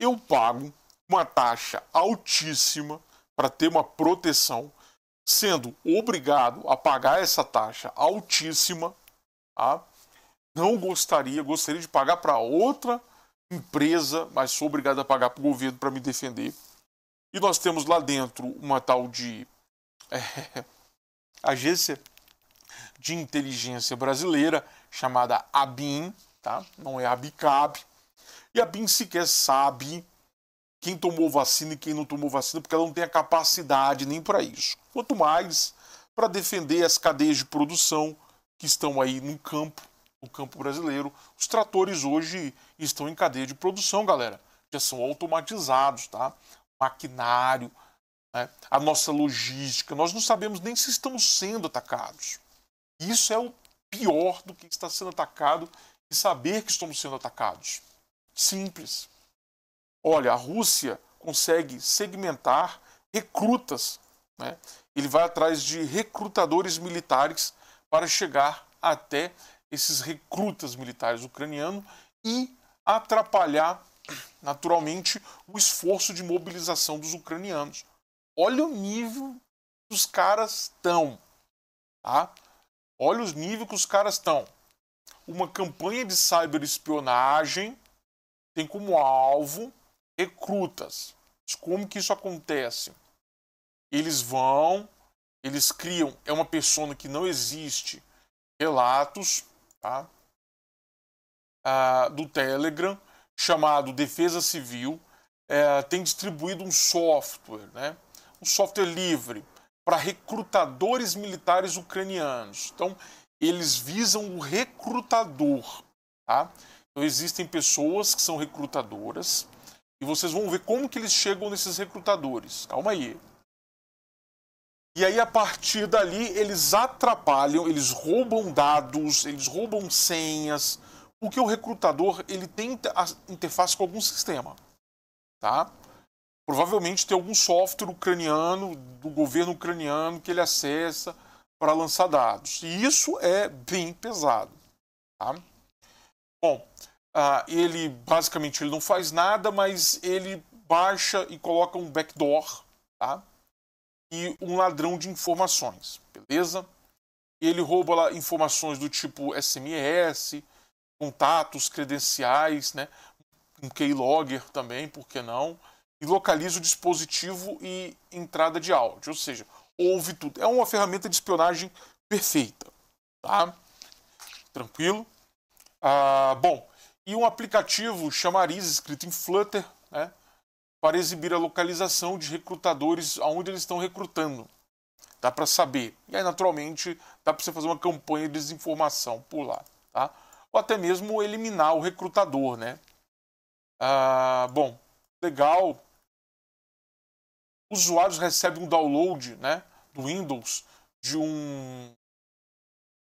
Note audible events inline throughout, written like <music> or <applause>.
eu pago uma taxa altíssima para ter uma proteção, sendo obrigado a pagar essa taxa altíssima. Tá? Não gostaria, gostaria de pagar para outra empresa, mas sou obrigado a pagar para o governo para me defender. E nós temos lá dentro uma tal de é, <laughs> agência de inteligência brasileira chamada ABIN, tá? não é a ABICAB, e a BIM sequer sabe quem tomou vacina e quem não tomou vacina, porque ela não tem a capacidade nem para isso. Quanto mais para defender as cadeias de produção que estão aí no campo, no campo brasileiro. Os tratores hoje estão em cadeia de produção, galera. Já são automatizados, tá? Maquinário, né? a nossa logística. Nós não sabemos nem se estamos sendo atacados. Isso é o pior do que está sendo atacado e saber que estamos sendo atacados. Simples. Olha, a Rússia consegue segmentar recrutas. Né? Ele vai atrás de recrutadores militares para chegar até esses recrutas militares ucranianos e atrapalhar, naturalmente, o esforço de mobilização dos ucranianos. Olha o nível que os caras estão. Tá? Olha os níveis que os caras estão. Uma campanha de cyberespionagem tem como alvo recrutas. Mas como que isso acontece? Eles vão, eles criam, é uma pessoa que não existe relatos tá? ah, do Telegram, chamado Defesa Civil, é, tem distribuído um software, né? um software livre para recrutadores militares ucranianos. Então, eles visam o recrutador. Tá? Então, existem pessoas que são recrutadoras e vocês vão ver como que eles chegam nesses recrutadores. Calma aí. E aí, a partir dali, eles atrapalham, eles roubam dados, eles roubam senhas, porque o recrutador ele tem interface com algum sistema. Tá? Provavelmente tem algum software ucraniano, do governo ucraniano, que ele acessa para lançar dados. E isso é bem pesado. Tá? Bom, ah, ele basicamente ele não faz nada, mas ele baixa e coloca um backdoor, tá? E um ladrão de informações, beleza? Ele rouba lá, informações do tipo SMS, contatos, credenciais, né? Um keylogger também, por que não? E localiza o dispositivo e entrada de áudio, ou seja, ouve tudo. É uma ferramenta de espionagem perfeita, tá? Tranquilo? Ah, bom, e um aplicativo chamariz escrito em Flutter né, para exibir a localização de recrutadores aonde eles estão recrutando. Dá para saber. E aí, naturalmente, dá para você fazer uma campanha de desinformação por lá. Tá? Ou até mesmo eliminar o recrutador. Né? Ah, bom, legal. Usuários recebem um download né, do Windows de um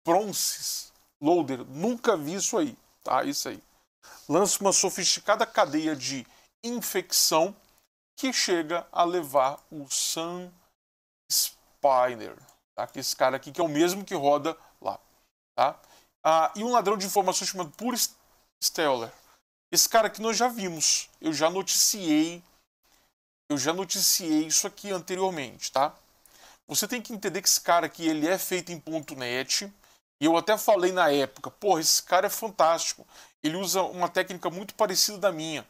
Pronsis Loader. Nunca vi isso aí. Tá? Isso aí lança uma sofisticada cadeia de infecção que chega a levar o Sam Spider, tá? Que é esse cara aqui que é o mesmo que roda lá, tá? Ah, e um ladrão de informações chamado Pure Steller. Esse cara aqui nós já vimos, eu já noticiei, eu já noticiei isso aqui anteriormente, tá? Você tem que entender que esse cara aqui ele é feito em .net e eu até falei na época, porra, esse cara é fantástico ele usa uma técnica muito parecida da minha.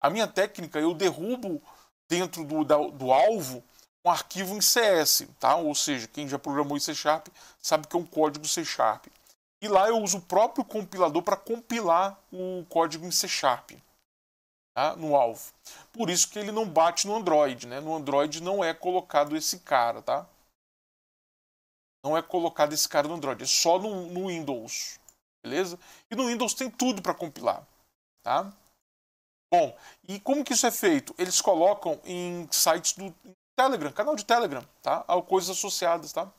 A minha técnica, eu derrubo dentro do, da, do alvo um arquivo em CS, tá? ou seja, quem já programou em C Sharp sabe que é um código C Sharp. E lá eu uso o próprio compilador para compilar o código em C Sharp tá? no alvo. Por isso que ele não bate no Android. Né? No Android não é colocado esse cara. Tá? Não é colocado esse cara no Android, é só no, no Windows beleza? E no Windows tem tudo para compilar, tá? Bom, e como que isso é feito? Eles colocam em sites do Telegram, canal de Telegram, tá? ao coisas associadas, tá?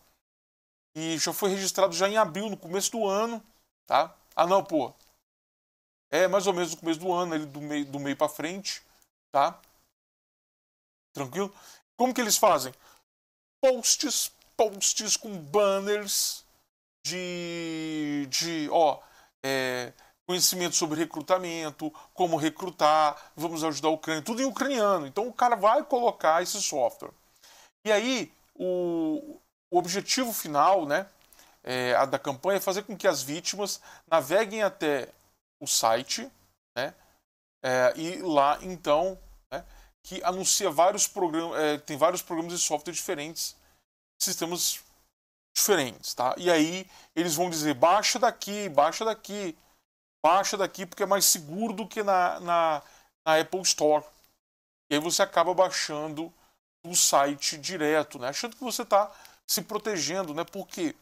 E já foi registrado já em abril, no começo do ano, tá? Ah, não, pô. É mais ou menos no começo do ano, ele do meio, do meio para frente, tá? Tranquilo? Como que eles fazem? Posts, posts com banners, de, de ó, é, conhecimento sobre recrutamento, como recrutar, vamos ajudar a Ucrânia, tudo em ucraniano. Então o cara vai colocar esse software. E aí o, o objetivo final, né, é, a da campanha é fazer com que as vítimas naveguem até o site, né, é, e lá então, né, que anuncia vários programas, é, tem vários programas de software diferentes, sistemas diferentes, tá? E aí eles vão dizer baixa daqui, baixa daqui, baixa daqui porque é mais seguro do que na, na, na Apple Store. E aí você acaba baixando o site direto, né? Achando que você está se protegendo, né? Porque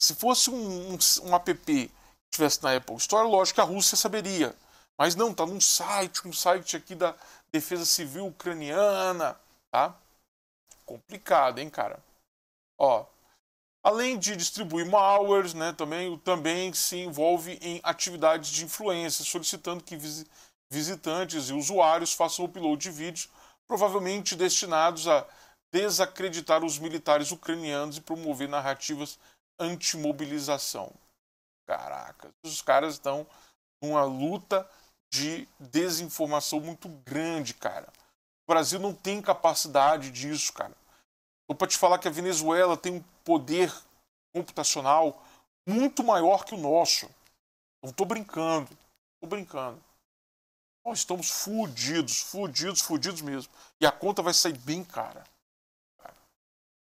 se fosse um, um, um app que estivesse na Apple Store, lógico que a Rússia saberia. Mas não, tá num site, um site aqui da Defesa Civil Ucraniana, tá? Complicado, hein, cara? Ó, Além de distribuir malwares, né, também, também se envolve em atividades de influência, solicitando que visitantes e usuários façam upload de vídeos, provavelmente destinados a desacreditar os militares ucranianos e promover narrativas anti-mobilização. Caraca, os caras estão numa luta de desinformação muito grande, cara. O Brasil não tem capacidade disso, cara. Então, para te falar que a Venezuela tem um poder computacional muito maior que o nosso. Não estou brincando, estou brincando. Nós estamos fudidos, fudidos, fudidos mesmo. E a conta vai sair bem cara.